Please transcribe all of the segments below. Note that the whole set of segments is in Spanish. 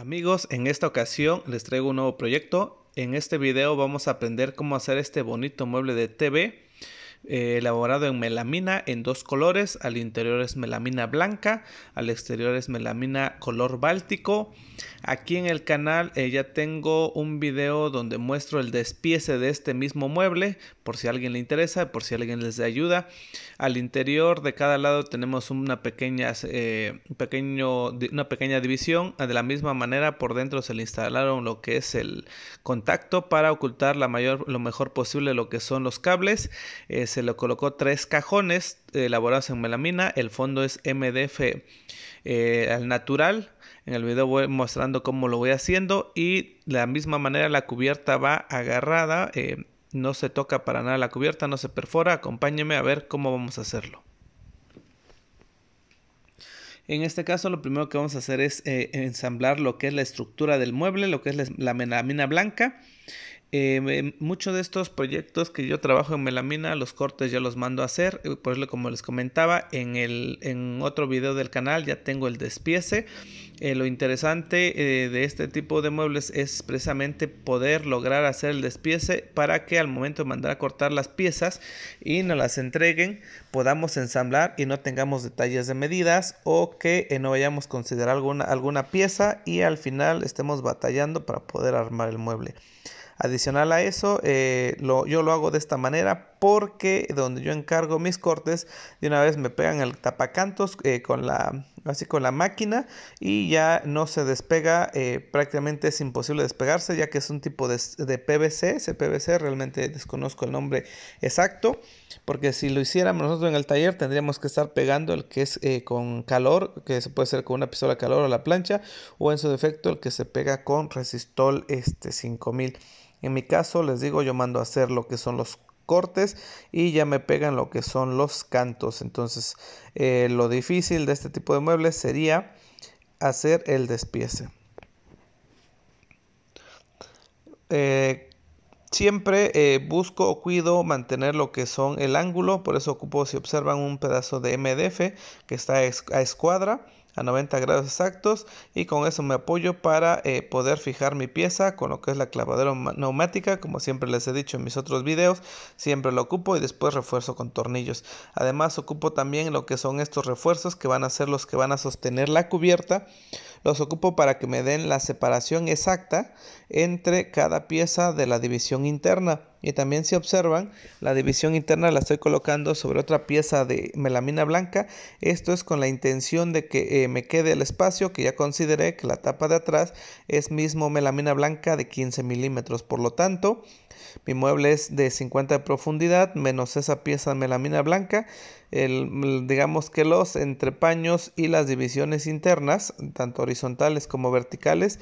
Amigos, en esta ocasión les traigo un nuevo proyecto. En este video vamos a aprender cómo hacer este bonito mueble de TV eh, elaborado en melamina en dos colores. Al interior es melamina blanca, al exterior es melamina color báltico. Aquí en el canal eh, ya tengo un video donde muestro el despiece de este mismo mueble, por si a alguien le interesa, por si alguien les da ayuda. Al interior de cada lado tenemos una pequeña, eh, pequeño, una pequeña división. Ah, de la misma manera por dentro se le instalaron lo que es el contacto para ocultar la mayor, lo mejor posible lo que son los cables se le colocó tres cajones elaborados en melamina. El fondo es MDF eh, al natural. En el video voy mostrando cómo lo voy haciendo y de la misma manera la cubierta va agarrada. Eh, no se toca para nada la cubierta, no se perfora. Acompáñeme a ver cómo vamos a hacerlo. En este caso lo primero que vamos a hacer es eh, ensamblar lo que es la estructura del mueble, lo que es la melamina blanca. Em, em, Muchos de estos proyectos que yo trabajo en Melamina, los cortes ya los mando a hacer. Pues como les comentaba, en, el, otro video del canal ya tengo el despiece. Eh, lo interesante eh, de este tipo de muebles es precisamente poder lograr hacer el despiece para que al momento de mandar a cortar las piezas y nos las entreguen, podamos ensamblar y no tengamos detalles de medidas o que no vayamos a considerar alguna, alguna pieza y al final estemos batallando para poder armar el mueble. Adicional a eso, eh, yo lo hago de esta manera porque donde yo encargo mis cortes, de una vez me pegan el tapacantos eh, con la así con la máquina y ya no se despega, eh, prácticamente es imposible despegarse ya que es un tipo de, PVC, ese PVC realmente desconozco el nombre exacto, porque si lo hiciéramos nosotros en el taller tendríamos que estar pegando el que es con calor, que se puede hacer con una pistola de calor o la plancha, o en su defecto el que se pega con resistol este 5000. En mi caso, les digo, yo mando a hacer lo que son los cortes y ya me pegan lo que son los cantos. Entonces, eh, lo difícil de este tipo de muebles sería hacer el despiece. Eh, siempre eh, busco o cuido mantener lo que son el ángulo, por eso ocupo, si observan, un pedazo de MDF que está a escuadra a 90 grados exactos y con eso me apoyo para eh, poder fijar mi pieza con lo que es la clavadera neumática como siempre les he dicho en mis otros videos siempre lo ocupo y después refuerzo con tornillos además ocupo también lo que son estos refuerzos que van a ser los que van a sostener la cubierta los ocupo para que me den la separación exacta entre cada pieza de la división interna y también si observan, la división interna la estoy colocando sobre otra pieza de melamina blanca. Esto es con la intención de que eh, me quede el espacio que ya consideré que la tapa de atrás es mismo melamina blanca de 15 milímetros. Por lo tanto, mi mueble es de 50 de profundidad menos esa pieza de melamina blanca Mm, digamos que los entrepaños y las divisiones internas, tanto horizontales como verticales,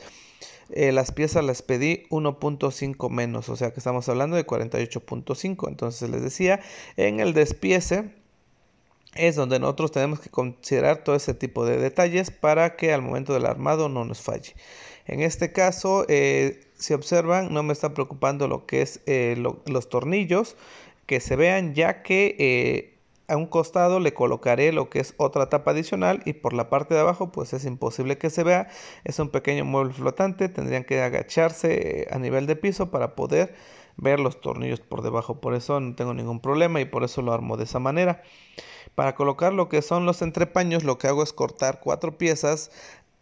eh, las piezas las pedí 1.5 menos, o sea que estamos hablando de 48.5. Entonces les decía, en el despiece es donde nosotros tenemos que considerar todo ese tipo de detalles para que al momento del armado no nos falle. En este caso, eh, si observan, no me está preocupando lo que es eh, los tornillos que se vean, ya que a un costado le colocaré lo que es otra tapa adicional y por la parte de abajo pues es imposible que se vea. Es un pequeño mueble flotante, tendrían que agacharse eh, a nivel de piso para poder ver los tornillos por debajo. Por eso no tengo ningún problema y por eso lo armo de esa manera. Para colocar lo que son los entrepaños lo que hago es cortar cuatro piezas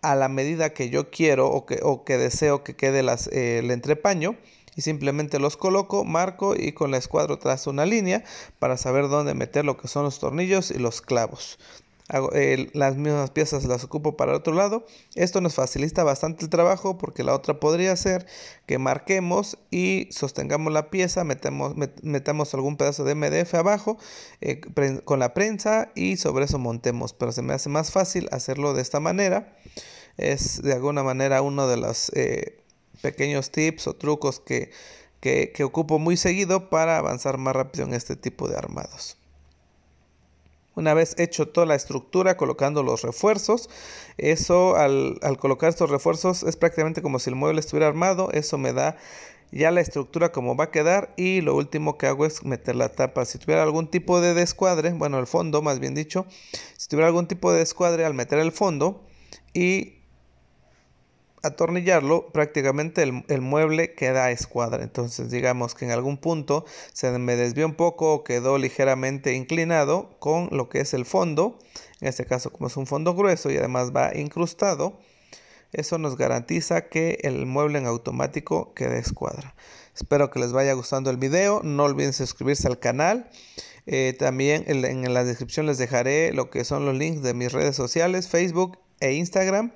a la medida que yo quiero o que, deseo que quede eh, el entrepaño y simplemente los coloco, marco y con la escuadra trazo una línea para saber dónde meter lo que son los tornillos y los clavos. Eh, las mismas piezas las ocupo para el otro lado. Esto nos facilita bastante el trabajo porque la otra podría ser que marquemos y sostengamos la pieza, metemos, metamos algún pedazo de MDF abajo eh, con la prensa y sobre eso montemos. Pero se me hace más fácil hacerlo de esta manera. Es de alguna manera uno de los... Eh, pequeños tips o trucos que, ocupo muy seguido para avanzar más rápido en este tipo de armados. Una vez hecho toda la estructura, colocando los refuerzos, eso al, al, colocar estos refuerzos es prácticamente como si el mueble estuviera armado, eso me da ya la estructura como va a quedar y lo último que hago es meter la tapa. Si tuviera algún tipo de descuadre, bueno el fondo más bien dicho, si tuviera algún tipo de descuadre al meter el fondo y atornillarlo, prácticamente el, mueble queda a escuadra. Entonces, digamos que en algún punto se me desvió un poco o quedó ligeramente inclinado con lo que es el fondo. En este caso, como es un fondo grueso y además va incrustado, eso nos garantiza que el mueble en automático quede a escuadra. Espero que les vaya gustando el video. No olviden suscribirse al canal. Eh, también en la descripción les dejaré lo que son los links de mis redes sociales, Facebook e Instagram.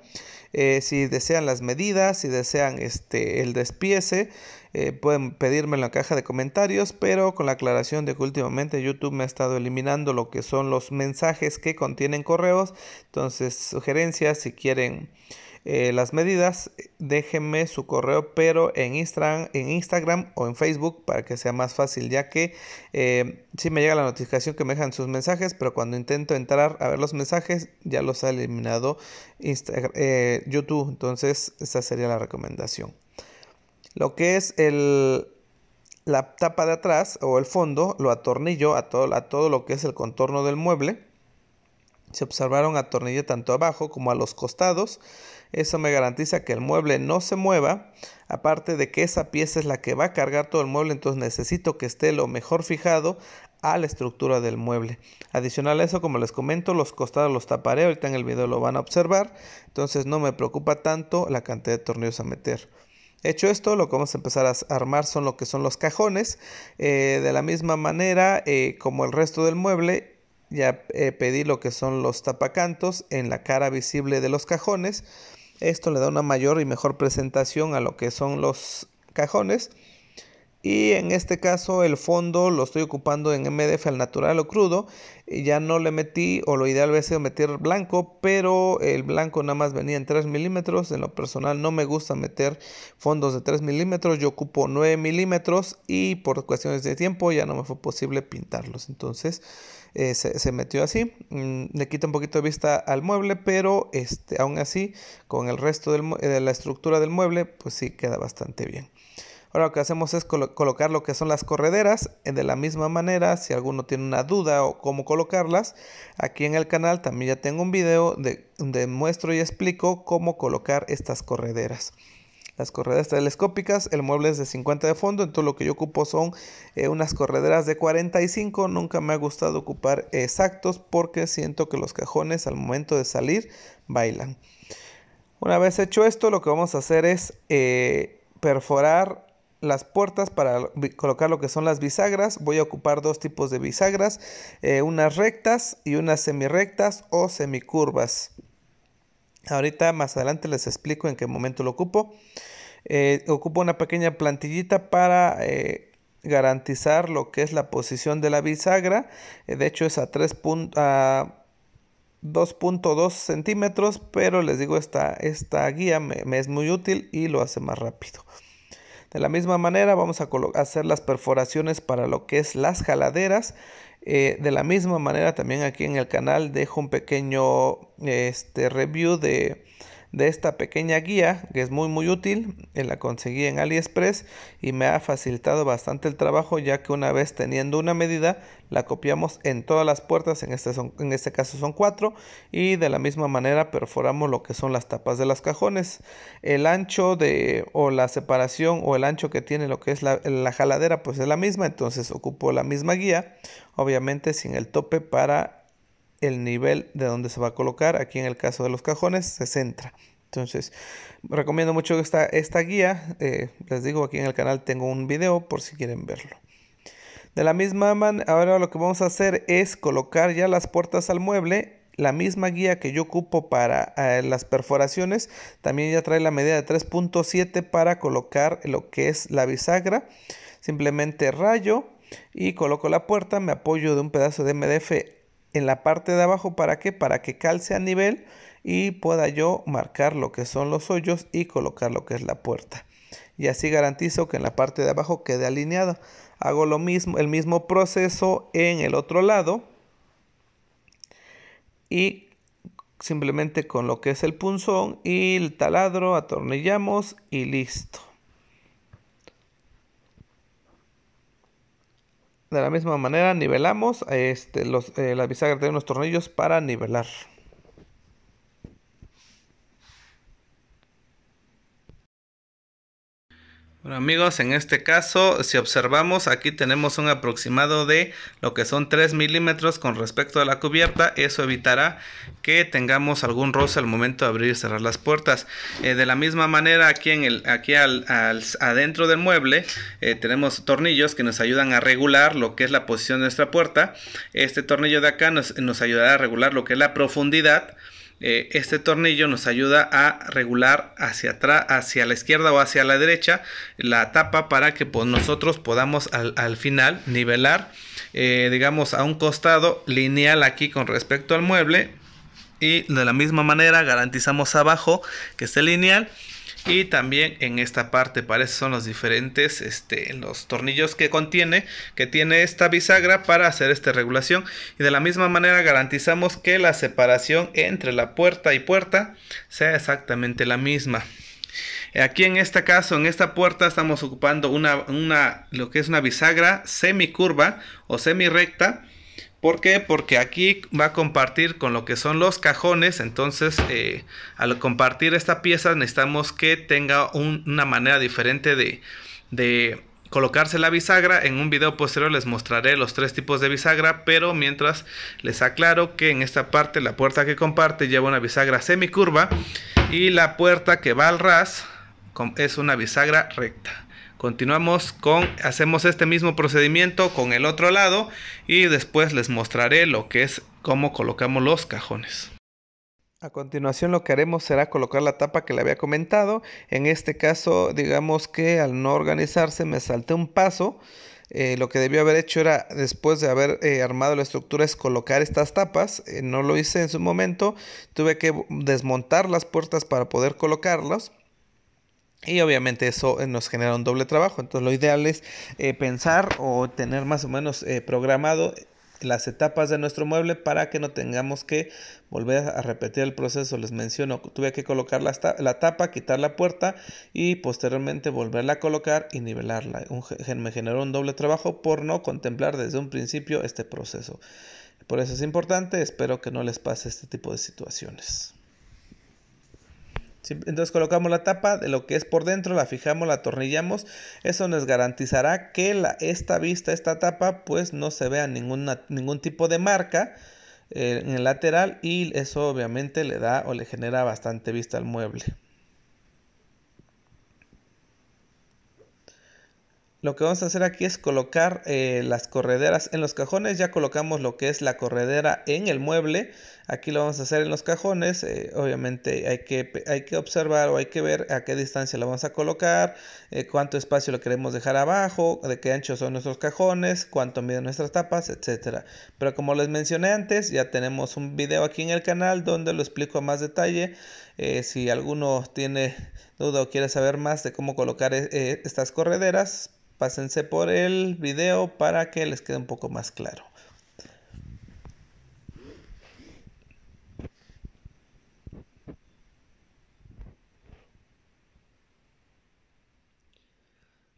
Eh, si desean las medidas, si desean este, el despiece, eh, pueden pedirme en la caja de comentarios, pero con la aclaración de que últimamente YouTube me ha estado eliminando lo que son los mensajes que contienen correos. Entonces, sugerencias si quieren eh, las medidas, déjenme su correo, pero en Instagram, en Instagram o en Facebook para que sea más fácil, ya que eh, si me llega la notificación que me dejan sus mensajes, pero cuando intento entrar a ver los mensajes ya los ha eliminado eh, YouTube. Entonces, esa sería la recomendación. Lo que es el, la tapa de atrás o el fondo, lo atornillo a a todo lo que es el contorno del mueble se observaron tornillo tanto abajo como a los costados. Eso me garantiza que el mueble no se mueva. Aparte de que esa pieza es la que va a cargar todo el mueble, entonces necesito que esté lo mejor fijado a la estructura del mueble. Adicional a eso, como les comento, los costados los taparé, ahorita en el video lo van a observar, entonces no me preocupa tanto la cantidad de tornillos a meter. Hecho esto, lo que vamos a empezar a armar son lo que son los cajones. Eh, de la misma manera, eh, como el resto del mueble, ya eh, pedí lo que son los tapacantos en la cara visible de los cajones. Esto le da una mayor y mejor presentación a lo que son los cajones y en este caso el fondo lo estoy ocupando en MDF al natural o crudo ya no le metí o lo ideal hubiera sido meter blanco pero el blanco nada más venía en 3 milímetros en lo personal no me gusta meter fondos de 3 milímetros yo ocupo 9 milímetros y por cuestiones de tiempo ya no me fue posible pintarlos entonces eh, se, metió así mm, le quita un poquito de vista al mueble pero este aún así con el resto eh, de la estructura del mueble pues sí queda bastante bien Ahora lo que hacemos es colocar lo que son las correderas. Eh, de la misma manera, si alguno tiene una duda o cómo colocarlas, aquí en el canal también ya tengo un video de, donde muestro y explico cómo colocar estas correderas. Las correderas telescópicas, el mueble es de 50 de fondo, entonces lo que yo ocupo son eh, unas correderas de 45. Nunca me ha gustado ocupar exactos porque siento que los cajones al momento de salir bailan. Una vez hecho esto, lo que vamos a hacer es eh, perforar las puertas para colocar lo que son las bisagras. Voy a ocupar dos tipos de bisagras, eh, unas rectas y unas semirectas o semicurvas. Ahorita más adelante les explico en qué momento lo ocupo. Eh, ocupo una pequeña plantillita para eh, garantizar lo que es la posición de la bisagra. de hecho es a 2.2 centímetros, pero les digo, esta, esta guía me es muy útil y lo hace más rápido. De la misma manera vamos a hacer las perforaciones para lo que es las jaladeras. Eh, de la misma manera también aquí en el canal dejo un pequeño este, review de de esta pequeña guía que es muy muy útil. Eh, la conseguí en AliExpress y me ha facilitado bastante el trabajo ya que una vez teniendo una medida la copiamos en todas las puertas, en este, en este caso son cuatro y de la misma manera perforamos lo que son las tapas de los cajones. El ancho de o la separación o el ancho que tiene lo que es la, la jaladera pues es la misma, entonces ocupo la misma guía, obviamente sin el tope para el nivel de donde se va a colocar. Aquí en el caso de los cajones se centra. Entonces, recomiendo mucho esta, esta guía. Eh, les digo, aquí en el canal tengo un video por si quieren verlo. De la misma manera, ahora lo que vamos a hacer es colocar ya las puertas al mueble. La misma guía que yo ocupo para eh, las perforaciones, también ya trae la medida de 3.7 para colocar lo que es la bisagra. Simplemente rayo y coloco la puerta, me apoyo de un pedazo de MDF en la parte de abajo. ¿Para qué? Para que calce a nivel y pueda yo marcar lo que son los hoyos y colocar lo que es la puerta. Y así garantizo que en la parte de abajo quede alineado. Hago lo mismo, el mismo proceso en el otro lado. Y simplemente con lo que es el punzón y el taladro atornillamos y listo. De la misma manera nivelamos este, los, eh, la bisagra de unos tornillos para nivelar. Bueno amigos, en este caso, si observamos, aquí tenemos un aproximado de lo que son 3 milímetros con respecto a la cubierta. Eso evitará que tengamos algún roce al momento de abrir y cerrar las puertas. Eh, de la misma manera, aquí, en el, aquí al, adentro del mueble eh, tenemos tornillos que nos ayudan a regular lo que es la posición de nuestra puerta. Este tornillo de acá nos, nos ayudará a regular lo que es la profundidad. Eh, este tornillo nos ayuda a regular hacia atrás, hacia la izquierda o hacia la derecha la tapa para que pues, nosotros podamos al, final nivelar, eh, digamos, a un costado lineal aquí con respecto al mueble y de la misma manera garantizamos abajo que esté lineal y también en esta parte, parece son los diferentes, este, los tornillos que contiene, que tiene esta bisagra para hacer esta regulación. Y de la misma manera garantizamos que la separación entre la puerta y puerta sea exactamente la misma. Aquí en este caso, en esta puerta estamos ocupando una, lo que es una bisagra semicurva o semirecta ¿Por qué? Porque aquí va a compartir con lo que son los cajones, entonces eh, al compartir esta pieza necesitamos que tenga una manera diferente de, de colocarse la bisagra. En un video posterior les mostraré los tres tipos de bisagra, pero mientras les aclaro que en esta parte la puerta que comparte lleva una bisagra semicurva y la puerta que va al ras es una bisagra recta. Continuamos con, hacemos este mismo procedimiento con el otro lado y después les mostraré lo que es cómo colocamos los cajones. A continuación lo que haremos será colocar la tapa que le había comentado. En este caso, digamos que al no organizarse me salté un paso. Eh, lo que debió haber hecho era, después de haber eh, armado la estructura, es colocar estas tapas. Eh, no lo hice en su momento. Tuve que desmontar las puertas para poder colocarlas. Y obviamente eso eh, nos genera un doble trabajo. Entonces lo ideal es eh, pensar o tener más o menos eh, programado las etapas de nuestro mueble para que no tengamos que volver a repetir el proceso. Les menciono, tuve que colocar la, tapa, quitar la puerta y posteriormente volverla a colocar y nivelarla. Un, me generó un doble trabajo por no contemplar desde un principio este proceso. Por eso es importante, espero que no les pase este tipo de situaciones. Entonces colocamos la tapa de lo que es por dentro, la fijamos, la atornillamos. Eso nos garantizará que esta vista, esta tapa, pues no se vea ningún tipo de marca eh, en el lateral y eso obviamente le da o le genera bastante vista al mueble. Lo que vamos a hacer aquí es colocar eh, las correderas en los cajones. Ya colocamos lo que es la corredera en el mueble. Aquí lo vamos a hacer en los cajones. Eh, obviamente hay que, hay que observar o hay que ver a qué distancia lo vamos a colocar. Eh, cuánto espacio lo queremos dejar abajo. De qué ancho son nuestros cajones. Cuánto miden nuestras tapas, etcétera. Pero como les mencioné antes, ya tenemos un video aquí en el canal donde lo explico a más detalle. Eh, si alguno tiene duda o quiere saber más de cómo colocar eh, eh, estas correderas, pásense por el video para que les quede un poco más claro.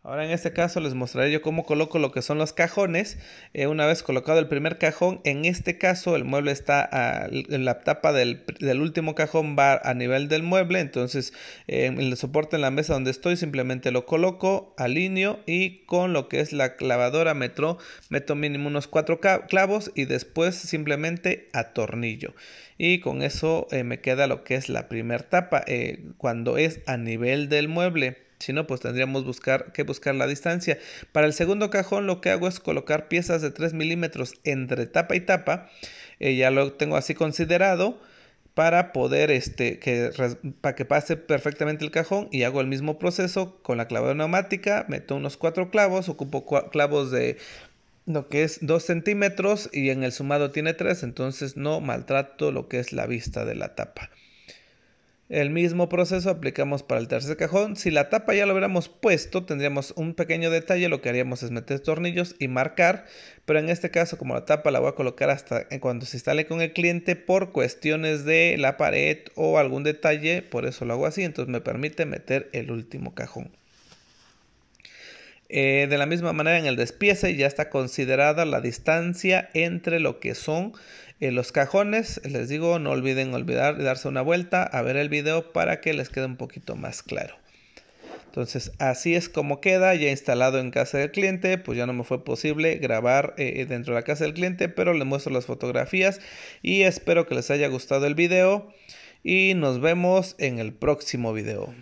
Ahora en este caso les mostraré yo cómo coloco lo que son los cajones. Eh, una vez colocado el primer cajón, en este caso el mueble está en la tapa del, último cajón va a nivel del mueble. Entonces el soporte en la mesa donde estoy simplemente lo coloco, alineo y con lo que es la clavadora metro meto mínimo unos cuatro clavos y después simplemente atornillo. Y con eso eh, me queda lo que es la primera tapa eh, cuando es a nivel del mueble. Si no, pues tendríamos buscar, que buscar la distancia. Para el segundo cajón lo que hago es colocar piezas de 3 milímetros entre tapa y tapa. Eh, ya lo tengo así considerado para poder este, que, para que pase perfectamente el cajón y hago el mismo proceso con la clave neumática, meto unos cuatro clavos, ocupo clavos de lo que es 2 centímetros y en el sumado tiene 3, entonces no maltrato lo que es la vista de la tapa. El mismo proceso aplicamos para el tercer cajón. Si la tapa ya lo hubiéramos puesto, tendríamos un pequeño detalle. Lo que haríamos es meter tornillos y marcar. Pero en este caso, como la tapa la voy a colocar hasta cuando se instale con el cliente por cuestiones de la pared o algún detalle, por eso lo hago así. Entonces me permite meter el último cajón. Eh, de la misma manera, en el despiece ya está considerada la distancia entre lo que son los cajones, les digo, no olviden olvidar darse una vuelta a ver el video para que les quede un poquito más claro. Entonces, así es como queda, ya instalado en casa del cliente, pues ya no me fue posible grabar eh, eh, dentro de la casa del cliente, pero les muestro las fotografías y espero que les haya gustado el video y nos vemos en el próximo video.